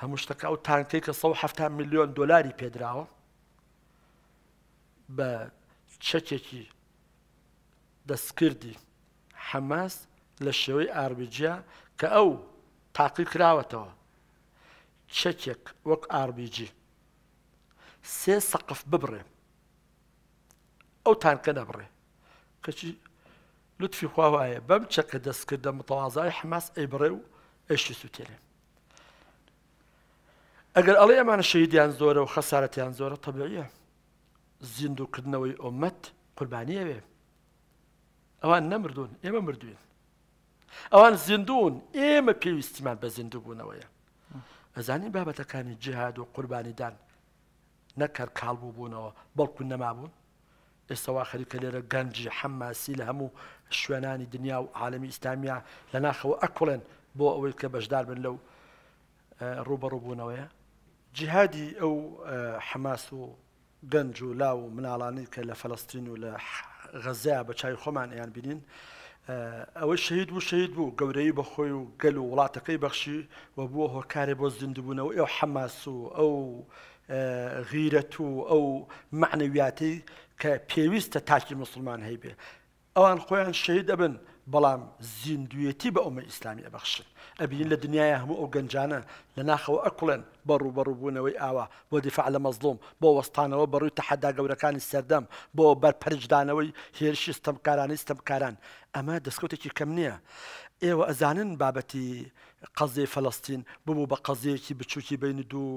هەموو شتەکە و تانکەی کە 170 میلیۆن دلاری پێدراوە بە چەکێکی دەستکردی حەماس لە شێوەی ئاربجیا کە ئەو تاقی کراوەتەوە چەکێک وەک ئاربجی سێ سەقف ببڕێ ئەو تانکە نەبڕێ کەچی لوتفی خواوایە بەم چەکە دەستکردە متەوازای حماس ئەی بڕێ و ئەشی سووتێنێ ئەگەر ئەڵێ ئەمانە شەیدیان زۆرە و خەسارەتیان زۆرە تەبیعە زیندوکردنەوەی ئۆمەت قوربانیەوێ ئەوان نەمردوون ئێمە مردوین ئەوان زیندون ئێمە پێویستیمان بە زیندو بوونەوەیە ئەزانی بابەتەکانی جهاد و قوربانیدان نەکەر کاڵ بوونەوە بەڵکو نەمابوون ئێستاوا خەریکە لێرە گەنجی حەماسی لە هەموو شوێنانی دنیا و عاالمی ئیسلامیا لە ناخەوە ئەکڵێن بۆ ئەوەی کە بەشدار بن لەو ڕوبەڕوو بوونەوەیە جیهادی ئەو حماس و گەنج و لا و مناڵانی کە لە فەلستین و لە غەزیا بە چای خۆمان یان بینین ئەوە شەید و شەید بوو گەورەی بەخۆی و گەل و وڵاتەکەی بەخشی و بووە هۆکارێ بۆ زیندبوونەوە ئەو حەماس و ئەو غیرەت و ئەو معنەویاتی کە پێویستە تاکی مسلمان هەیبێ ئەوان خۆیان شەید دەبن بەڵام زیندوێتی بە ئەومە ئیسلامی ئەبەخشن ئەبین لە دنیای هەموو ئەو گەنجانە لە ناخەوە ئەکڵێن بەڕوو بەڕووبوونەوەی ئاوا بۆ دیفع لە مەزلوم بۆ وەستانەوە بەڕووی تەحەدا گەورەکانی سەردەم بۆ بەرپەرجدانەوەی هێرشی ستەمکارانی ستەمکاران ئەمە دەستکەوتێکی کەم نییە ئێوە ئەزانن بابەتی قەزی فەلستین ببوو بە قەزەیەکی بچووکی بین دوو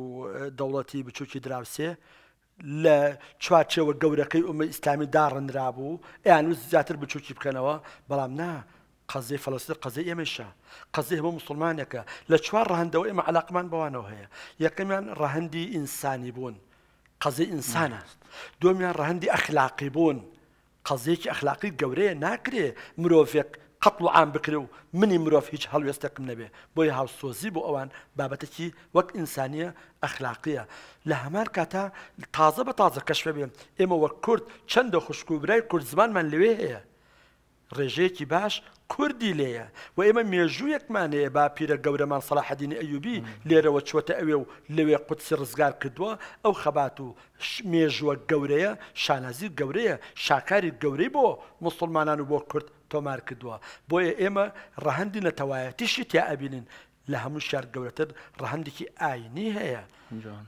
دەوڵەتی بچووکی دراوسێ لە چوارچەوە گەورەکەی ئومە ئیسلامی داڕنرا بوو ئەیان زیاتر بچوکی بکەنەوە بەڵام نا قەزی فەلسطین قەزی ئێمەشە قەزی هەبوو مسلمانەکە لە چوار ڕەهندەوە ئێمە علاقمان بەوانەوە هەیە یەکەمیان ڕەهندی ئینسانی بوون قەزی ئینسانە دومیان ڕەهندی ئەخلاقی بوون قەزیەکی ئەخلاقی گەورەیە ناکرێ مرۆڤێک قەتڵ ئام بکرێ و منی مرۆڤ هیچ هەڵوێستێکم نەبێ بۆی هاوسۆزی بۆ ئەوان بابەتێکی وەک ئینسانیە ئەخلاقیە لە هەمان کاتا تازە بە تازە کەشوە بێن ئێمە وەک کورد چەندە خوشک و برای کورد زمانمان لەوێ هەیە ڕێژەیەکی باش کوردی لێیە و ئێمە مێژوویەکمان هەیە با پیرە گەورەمان سەلاحدینی ئەیوبی لێرەوە چوەتە ئەوێ و لەوێ قوتسی ڕزگار کردووە ئەو خەبات و مێژوە گەورەیە شانازی گەورەیە شاکاری گەورەی بۆ مسلمانان و بۆ کورد تۆمار کردووە بۆیە ئێمە ڕەهندی نەتەوایەتیشی تیا ئەبینن لە هەموو شار گەورەتر ڕەهندێکی ئاینی هەیە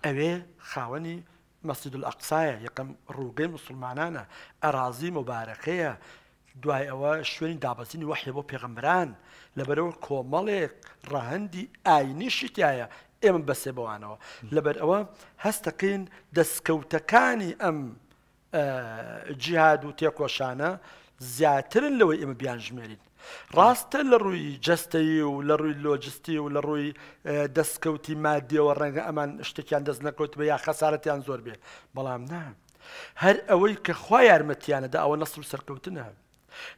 ئەوێ خاوەنی مەسجد الأقسایە یەکەم ڕووگەی مسلمانانە ئەرازی مبارەکەیە دوای ئەوە شوێنی دابەزینی وەحی بۆ پێغمبران لەبەرەوە کۆمەڵێک ڕەهندی ئاینیشی تایە ئێمە بەسێبوانەوە لەبەر ئەوە هەستەقین دەستکەوتەکانی ئەم جیاد و تێکۆشانە زیاترن لەوەی ئێمە بیان ژمێرین ڕاستە لە ڕووی جستەی و لە ڕووی لۆجستی و لە ڕووی دەستکەوتی مادیەوە ڕەنگە ئەمان شتێکیان دەست نەکەوت بە یا خەسارەتیان زۆر بێ بەڵام نا هەر ئەوەی کە خوا یارمەتیانەدا ئەوە نەسڵ سەرکەوتنە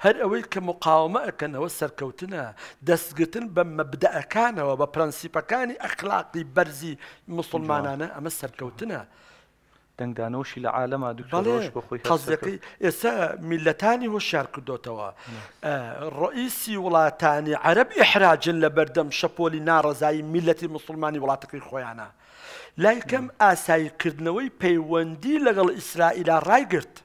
هەر ئەوەی کە مقاومە ئەکەنەوە سەرکەوتنە دەستگتن بە مەبدەەکانەوە بە پرەنسیپەکانی ئەخلاقی بەرزی مسلمانانە ئەمە سەرکەوتنە دەنگدانەوەشی لە عالەما دوڵێش بخۆی حەزەکەی ئێستا میلەتانی هۆشیار کردوتەوە ڕئیسی وڵاتانی عەربی حراجن لە بەردەم شەپۆلی ناڕزایی میلەتی مسلمانی وڵاتەکەی خۆیانە لای کەم ئاساییکردنەوەی پەیوەندی لەگەڵ ئیسرائیلا ڕایگررت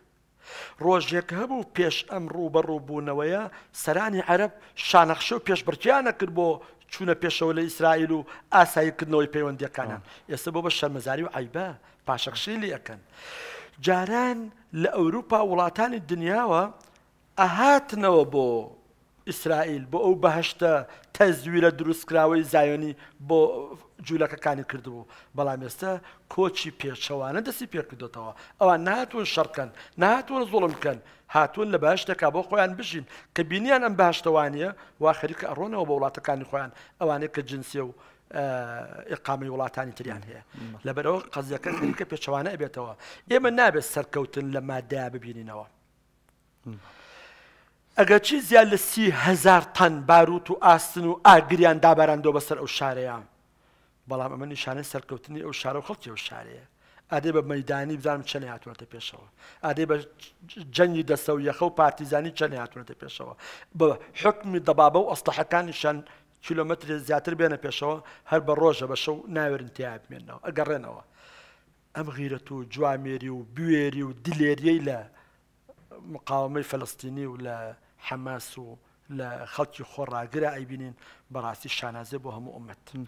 ڕۆژێک هەبوو پێش ئەم ڕوو بە ڕووبوونەوەیە سەرانی عەرب شانەخشە و پێشبرتیانە کرد بۆ چوونە پێشەوە لە ئیسرائیل و ئاساییکردنەوەی پەیوەندیەکانان ئێستا بۆ بە شەرمەزاری و عیبە پاشەخشیلی ئەەکەن. جاران لە ئەوروپا وڵاتانی دنیاوە ئەهاتنەوە بۆ ئیسرائیل بۆ ئەو بەهشتە تەزویرە دروستکراوەی زایۆنی بۆ جوولەکەکانی کردبوو بەڵام ئێستا کۆچی پێچەوانە دەستی پێکردوتەوە ئەوان ناتون شەڕکەن ناتون زۆڵمکەن هاتوون لە باشتێکا بۆ خۆیان بژین کە بینیان ئەم باشتەوانیە وا خەریکە ئەڕۆنەوە بە وڵاتەکانی خۆیان ئەوانەیە کە جنسیە و ئقامی وڵاتانی تریان هەیە لەبەرەوە قەزیەکە کە پێچەوانە ئەبێتەوە ئێمە نابێت سەرکەوتن لە مادا ببینینەوە. ئەگە چی زیاد لە سی هزار تەن باروت و ئاستن و ئاگریان دابارانندۆ بەسەر ئەو شارەیان بەڵام ئەمە نیشانە سەرکەوتنی ئەو شارە و خەڵکی ئەو شارەیە ئادەی بە مەدانی بزانم چەند هاتوونەتە پێشەوە ئادەی بە جەنگی دەستە و یەخە و پارتیزانی چەند هاتوونەتە پێشەوە بە حکمی دەبابە و ئەستەحەکانیشان کیلومتر زیاتر بێنە پێشەوە هەر بە ڕۆژە بە شەو ناوێرن تیا بمێنەوە ئەگەڕێنەوە ئەم غیرەت و جوامێری و بوێری و دلێریەی لە مقاومەی فلسطینی و لە حەماس و لە خەڵکی خۆڕاگرە ئەیبینین بەڕاستی شانازە بۆ هەموو ئومەتن.